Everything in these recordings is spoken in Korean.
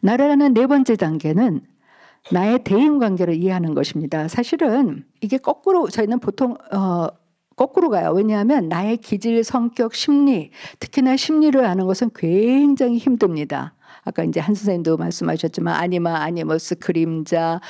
나라라는 네 번째 단계는 나의 대인 관계를 이해하는 것입니다. 사실은 이게 거꾸로 저희는 보통 어, 거꾸로 가요. 왜냐하면 나의 기질, 성격, 심리, 특히나 심리를 아는 것은 굉장히 힘듭니다. 아까 이제 한 선생님도 말씀하셨지만 아니마, 아니머스, 그림자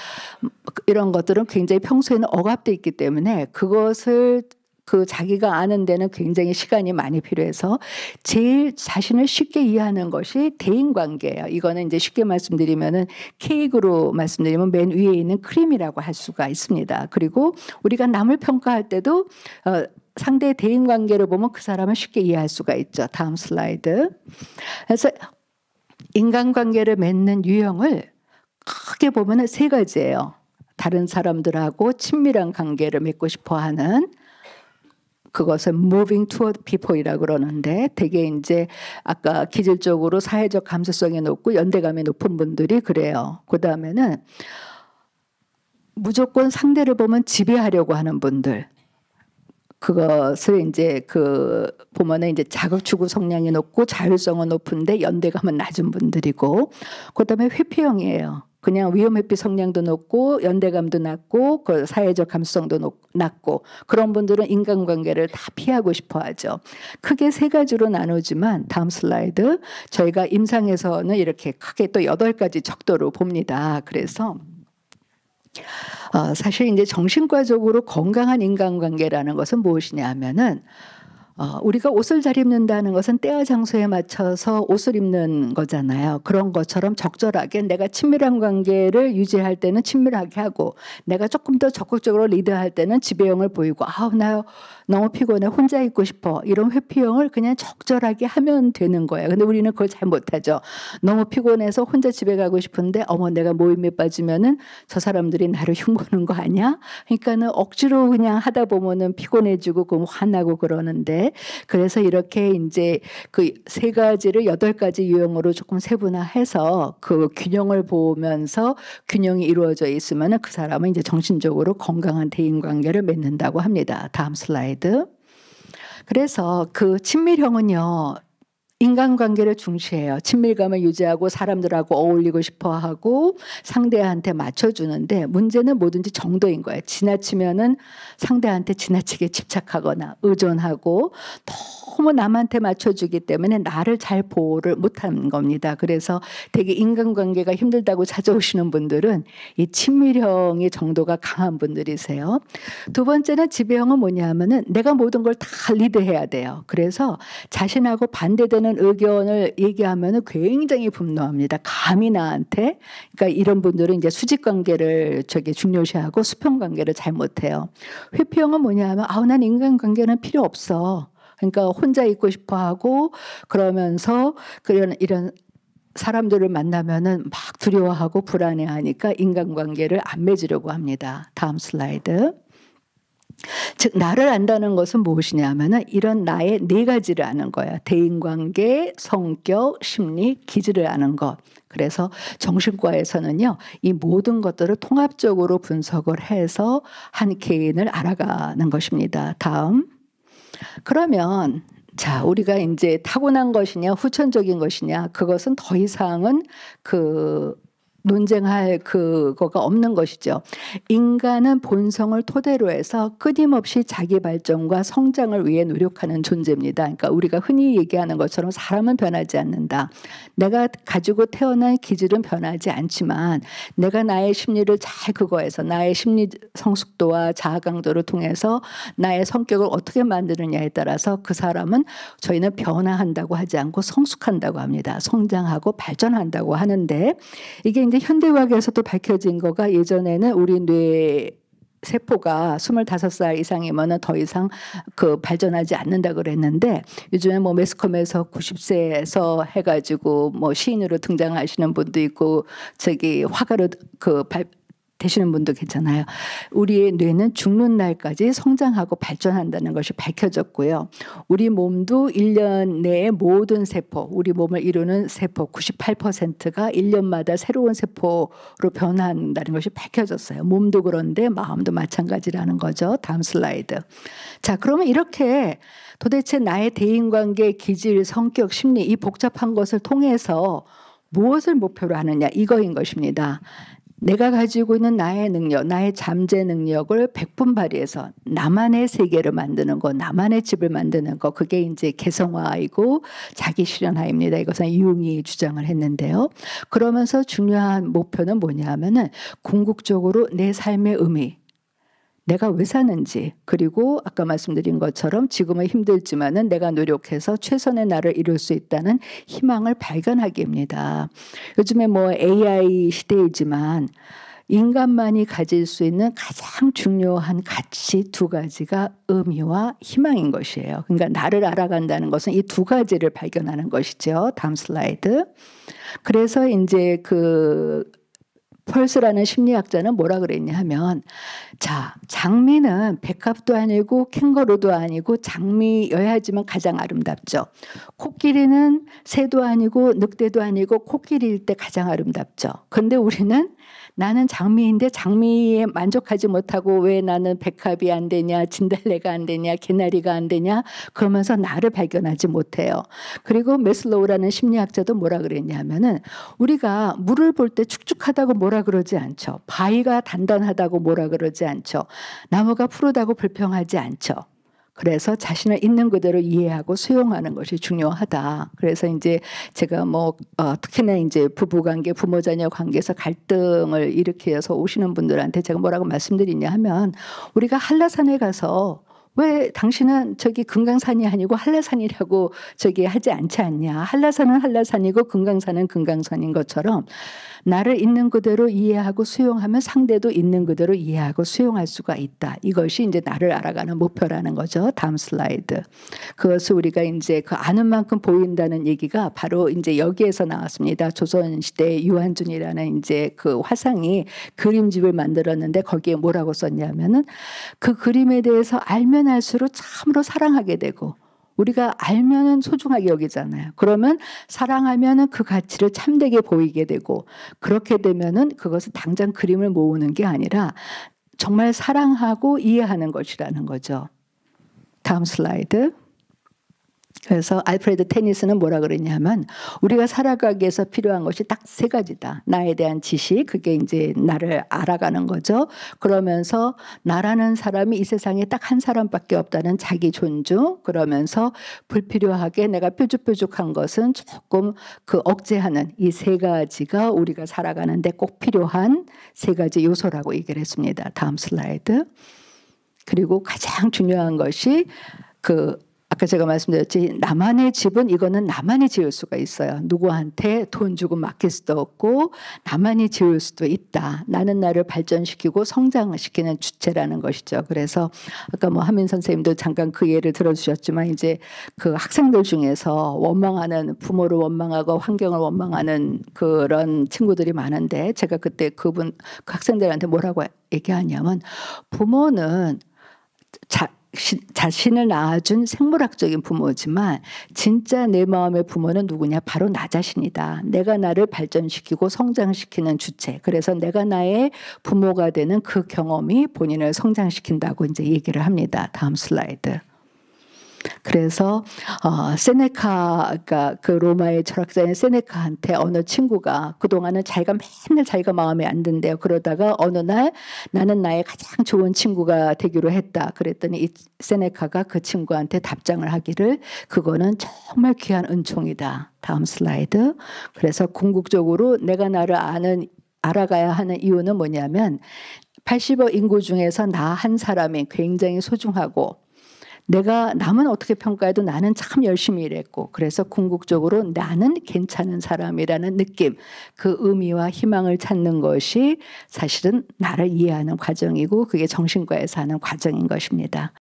음, 이런 것들은 굉장히 평소에는 억압돼 있기 때문에 그것을 그 자기가 아는 데는 굉장히 시간이 많이 필요해서 제일 자신을 쉽게 이해하는 것이 대인 관계예요. 이거는 이제 쉽게 말씀드리면은 케이크로 말씀드리면 맨 위에 있는 크림이라고 할 수가 있습니다. 그리고 우리가 남을 평가할 때도 어, 상대의 대인 관계를 보면 그 사람을 쉽게 이해할 수가 있죠. 다음 슬라이드. 그래서 인간관계를 맺는 유형을 크게 보면 세 가지예요. 다른 사람들하고 친밀한 관계를 맺고 싶어 하는 그것을 moving toward people이라고 그러는데 되게 이제 아까 기질적으로 사회적 감수성이 높고 연대감이 높은 분들이 그래요. 그 다음에는 무조건 상대를 보면 지배하려고 하는 분들. 그것을 이제 그 보면은 이제 자극 추구 성향이 높고 자율성은 높은데 연대감은 낮은 분들이고 그다음에 회피형이에요. 그냥 위험회피 성량도 높고 연대감도 낮고 그 사회적 감수성도 높, 낮고 그런 분들은 인간관계를 다 피하고 싶어하죠. 크게 세 가지로 나누지만 다음 슬라이드 저희가 임상에서는 이렇게 크게 또 여덟 가지 적도로 봅니다. 그래서 어, 사실 이제 정신과적으로 건강한 인간관계라는 것은 무엇이냐 하면은 어, 우리가 옷을 잘 입는다는 것은 때와 장소에 맞춰서 옷을 입는 거잖아요. 그런 것처럼 적절하게 내가 친밀한 관계를 유지할 때는 친밀하게 하고 내가 조금 더 적극적으로 리드할 때는 지배형을 보이고 아우 나 너무 피곤해 혼자 있고 싶어 이런 회피형을 그냥 적절하게 하면 되는 거예요. 근데 우리는 그걸 잘 못하죠. 너무 피곤해서 혼자 집에 가고 싶은데 어머 내가 모임에 빠지면은 저 사람들이 나를 흉보는 거 아니야? 그러니까는 억지로 그냥 하다 보면은 피곤해지고 그럼 화나고 그러는데 그래서 이렇게 이제 그 세 가지를 여덟 가지 유형으로 조금 세분화해서 그 균형을 보면서 균형이 이루어져 있으면 그 사람은 이제 정신적으로 건강한 대인 관계를 맺는다고 합니다. 다음 슬라이드. 그래서 그 친밀형은요, 인간관계를 중시해요. 친밀감을 유지하고 사람들하고 어울리고 싶어 하고 상대한테 맞춰주는데 문제는 뭐든지 정도인 거예요. 지나치면은 상대한테 지나치게 집착하거나 의존하고 너무 남한테 맞춰주기 때문에 나를 잘 보호를 못하는 겁니다. 그래서 되게 인간관계가 힘들다고 찾아오시는 분들은 이 친밀형의 정도가 강한 분들이세요. 두 번째는 지배형은 뭐냐 하면은 내가 모든 걸 다 리드해야 돼요. 그래서 자신하고 반대되는 하는 의견을 얘기하면 굉장히 분노합니다. 감히 나한테. 그러니까 이런 분들은 이제 수직 관계를 저기 중요시하고 수평 관계를 잘 못해요. 회피형은 뭐냐면 아우 난 인간 관계는 필요 없어. 그러니까 혼자 있고 싶어 하고 그러면서 그런 이런 사람들을 만나면은 막 두려워하고 불안해하니까 인간관계를 안 맺으려고 합니다. 다음 슬라이드. 즉 나를 안다는 것은 무엇이냐 하면은 이런 나의 네 가지를 아는 거야. 대인관계, 성격, 심리, 기질을 아는 것. 그래서 정신과에서는요. 이 모든 것들을 통합적으로 분석을 해서 한 개인을 알아가는 것입니다. 다음. 그러면 자, 우리가 이제 타고난 것이냐 후천적인 것이냐 그것은 더 이상은 그 논쟁할 그거가 없는 것이죠. 인간은 본성을 토대로 해서 끊임없이 자기 발전과 성장을 위해 노력하는 존재입니다. 그러니까 우리가 흔히 얘기하는 것처럼 사람은 변하지 않는다. 내가 가지고 태어난 기질은 변하지 않지만 내가 나의 심리를 잘 그거해서 나의 심리 성숙도와 자아 강도를 통해서 나의 성격을 어떻게 만드느냐에 따라서 그 사람은 저희는 변화한다고 하지 않고 성숙한다고 합니다. 성장하고 발전한다고 하는데 이게 이제 현대의학에서도 밝혀진 거가 예전에는 우리 뇌 세포가 25살 이상이면 더 이상 그 발전하지 않는다 그랬는데 요즘에 뭐 매스컴에서 90세에서 해가지고 뭐 시인으로 등장하시는 분도 있고 저기 화가로 그 발, 되시는 분도 계잖아요. 우리의 뇌는 죽는 날까지 성장하고 발전한다는 것이 밝혀졌고요. 우리 몸도 1년 내에 모든 세포, 우리 몸을 이루는 세포 98%가 1년마다 새로운 세포로 변한다는 것이 밝혀졌어요. 몸도 그런데 마음도 마찬가지라는 거죠. 다음 슬라이드. 자, 그러면 이렇게 도대체 나의 대인관계, 기질, 성격, 심리 이 복잡한 것을 통해서 무엇을 목표로 하느냐 이거인 것입니다. 내가 가지고 있는 나의 능력, 나의 잠재 능력을 백분 발휘해서 나만의 세계를 만드는 거, 나만의 집을 만드는 거, 그게 이제 개성화이고 자기 실현화입니다. 이것은 이용이 주장을 했는데요. 그러면서 중요한 목표는 뭐냐 하면은 궁극적으로 내 삶의 의미, 내가 왜 사는지 그리고 아까 말씀드린 것처럼 지금은 힘들지만은 내가 노력해서 최선의 나를 이룰 수 있다는 희망을 발견하기입니다. 요즘에 뭐 AI 시대이지만 인간만이 가질 수 있는 가장 중요한 가치 두 가지가 의미와 희망인 것이에요. 그러니까 나를 알아간다는 것은 이 두 가지를 발견하는 것이죠. 다음 슬라이드. 그래서 이제 그 펄스라는 심리학자는 뭐라 그랬냐 하면 자 장미는 백합도 아니고 캥거루도 아니고 장미여야지만 가장 아름답죠. 코끼리는 새도 아니고 늑대도 아니고 코끼리일 때 가장 아름답죠. 근데 우리는 나는 장미인데 장미에 만족하지 못하고 왜 나는 백합이 안 되냐 진달래가 안 되냐 개나리가 안 되냐 그러면서 나를 발견하지 못해요. 그리고 메슬로우라는 심리학자도 뭐라 그랬냐 하면은 우리가 물을 볼 때 축축하다고 뭐라 그러지 않죠. 바위가 단단하다고 뭐라 그러지 않죠. 나무가 푸르다고 불평하지 않죠. 그래서 자신을 있는 그대로 이해하고 수용하는 것이 중요하다. 그래서 이제 제가 뭐 어, 특히나 이제 부부관계, 부모자녀 관계에서 갈등을 일으켜서 오시는 분들한테 제가 뭐라고 말씀드리냐 하면 우리가 한라산에 가서 왜 당신은 저기 금강산이 아니고 한라산이라고 저기 하지 않지 않냐. 한라산은 한라산이고 금강산은 금강산인 것처럼 나를 있는 그대로 이해하고 수용하면 상대도 있는 그대로 이해하고 수용할 수가 있다. 이것이 이제 나를 알아가는 목표라는 거죠. 다음 슬라이드. 그것을 우리가 이제 그 아는 만큼 보인다는 얘기가 바로 이제 여기에서 나왔습니다. 조선 시대 유한준이라는 이제 그 화상이 그림집을 만들었는데 거기에 뭐라고 썼냐면은 그 그림에 대해서 알면 알수록 참으로 사랑하게 되고 우리가 알면은 소중하게 여기잖아요. 그러면 사랑하면은 그 가치를 참되게 보이게 되고 그렇게 되면은 그것은 당장 그림을 모으는 게 아니라 정말 사랑하고 이해하는 것이라는 거죠. 다음 슬라이드. 그래서 알프레드 테니스는 뭐라 그러냐면 우리가 살아가기 위해서 필요한 것이 딱 세 가지다. 나에 대한 지식, 그게 이제 나를 알아가는 거죠. 그러면서 나라는 사람이 이 세상에 딱 한 사람밖에 없다는 자기 존중, 그러면서 불필요하게 내가 뾰족뾰족한 것은 조금 그 억제하는 이 세 가지가 우리가 살아가는데 꼭 필요한 세 가지 요소라고 얘기를 했습니다. 다음 슬라이드. 그리고 가장 중요한 것이 그 아까 제가 말씀드렸지 나만의 집은 이거는 나만이 지을 수가 있어요. 누구한테 돈 주고 맡길 수도 없고 나만이 지을 수도 있다. 나는 나를 발전시키고 성장시키는 주체라는 것이죠. 그래서 아까 뭐 하민 선생님도 잠깐 그 예를 들어주셨지만 이제 그 학생들 중에서 원망하는 부모를 원망하고 환경을 원망하는 그런 친구들이 많은데 제가 그때 그분 그 학생들한테 뭐라고 얘기하냐면 부모는 자, 자신을 낳아준 생물학적인 부모지만 진짜 내 마음의 부모는 누구냐 바로 나 자신이다. 내가 나를 발전시키고 성장시키는 주체. 그래서 내가 나의 부모가 되는 그 경험이 본인을 성장시킨다고 이제 얘기를 합니다. 다음 슬라이드. 그래서 어, 세네카가 그러니까 그 로마의 철학자인 세네카한테 어느 친구가 그동안은 자기가 맨날 자기가 마음에 안 든대요. 그러다가 어느 날 나는 나의 가장 좋은 친구가 되기로 했다. 그랬더니 이 세네카가 그 친구한테 답장을 하기를 그거는 정말 귀한 은총이다. 다음 슬라이드. 그래서 궁극적으로 내가 나를 아는 알아가야 하는 이유는 뭐냐면 80억 인구 중에서 나 한 사람이 굉장히 소중하고 내가 남은 어떻게 평가해도 나는 참 열심히 일했고 그래서 궁극적으로 나는 괜찮은 사람이라는 느낌 그 의미와 희망을 찾는 것이 사실은 나를 이해하는 과정이고 그게 정신과에서 하는 과정인 것입니다.